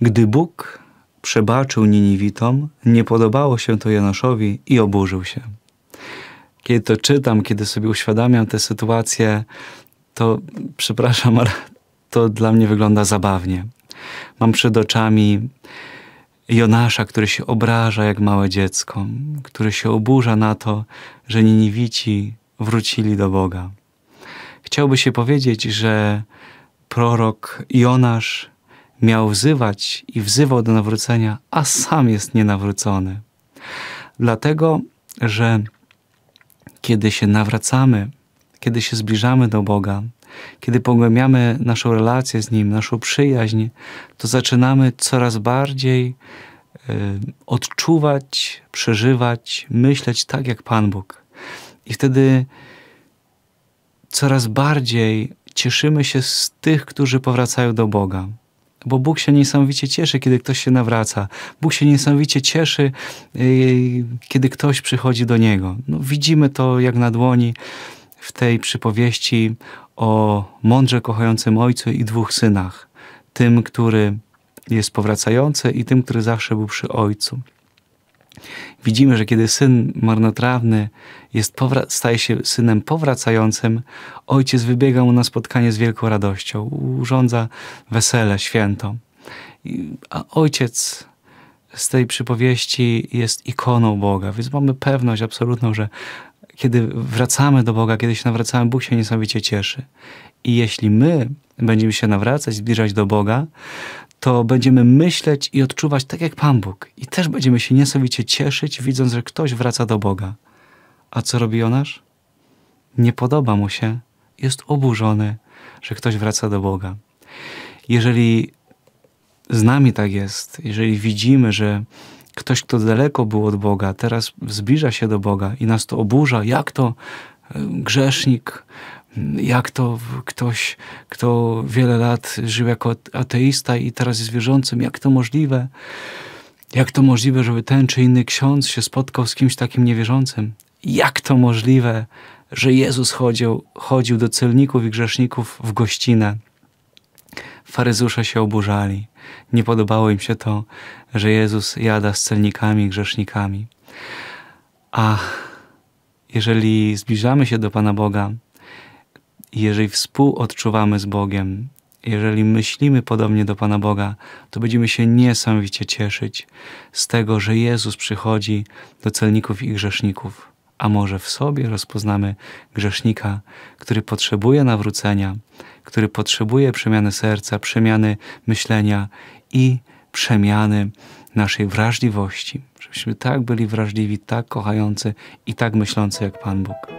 Gdy Bóg przebaczył Niniwitom, nie podobało się to Januszowi i oburzył się. Kiedy to czytam, kiedy sobie uświadamiam tę sytuację, to przepraszam, ale to dla mnie wygląda zabawnie. Mam przed oczami Jonasza, który się obraża jak małe dziecko, który się oburza na to, że Niniwici wrócili do Boga. Chciałby się powiedzieć, że prorok Jonasz miał wzywać i wzywał do nawrócenia, a sam jest nienawrócony. Dlatego, że kiedy się nawracamy, kiedy się zbliżamy do Boga, kiedy pogłębiamy naszą relację z Nim, naszą przyjaźń, to zaczynamy coraz bardziej y, odczuwać, przeżywać, myśleć tak jak Pan Bóg. I wtedy coraz bardziej cieszymy się z tych, którzy powracają do Boga bo Bóg się niesamowicie cieszy, kiedy ktoś się nawraca. Bóg się niesamowicie cieszy, y, kiedy ktoś przychodzi do Niego. No, widzimy to jak na dłoni w tej przypowieści o mądrze kochającym ojcu i dwóch synach. Tym, który jest powracający i tym, który zawsze był przy ojcu. Widzimy, że kiedy syn marnotrawny jest, staje się synem powracającym, ojciec wybiega mu na spotkanie z wielką radością, urządza wesele, święto. A ojciec z tej przypowieści jest ikoną Boga, więc mamy pewność absolutną, że kiedy wracamy do Boga, kiedy się nawracamy, Bóg się niesamowicie cieszy. I jeśli my będziemy się nawracać, zbliżać do Boga, to będziemy myśleć i odczuwać tak jak Pan Bóg. I też będziemy się niesamowicie cieszyć, widząc, że ktoś wraca do Boga. A co robi Jonasz? Nie podoba mu się, jest oburzony, że ktoś wraca do Boga. Jeżeli z nami tak jest, jeżeli widzimy, że ktoś, kto daleko był od Boga, teraz zbliża się do Boga i nas to oburza, jak to e, grzesznik, jak to ktoś, kto wiele lat żył jako ateista i teraz jest wierzącym, jak to możliwe? Jak to możliwe, żeby ten czy inny ksiądz się spotkał z kimś takim niewierzącym? Jak to możliwe, że Jezus chodził, chodził do celników i grzeszników w gościnę? Faryzusze się oburzali. Nie podobało im się to, że Jezus jada z celnikami i grzesznikami. A jeżeli zbliżamy się do Pana Boga, jeżeli współodczuwamy z Bogiem, jeżeli myślimy podobnie do Pana Boga, to będziemy się niesamowicie cieszyć z tego, że Jezus przychodzi do celników i grzeszników. A może w sobie rozpoznamy grzesznika, który potrzebuje nawrócenia, który potrzebuje przemiany serca, przemiany myślenia i przemiany naszej wrażliwości, żebyśmy tak byli wrażliwi, tak kochający i tak myślący jak Pan Bóg.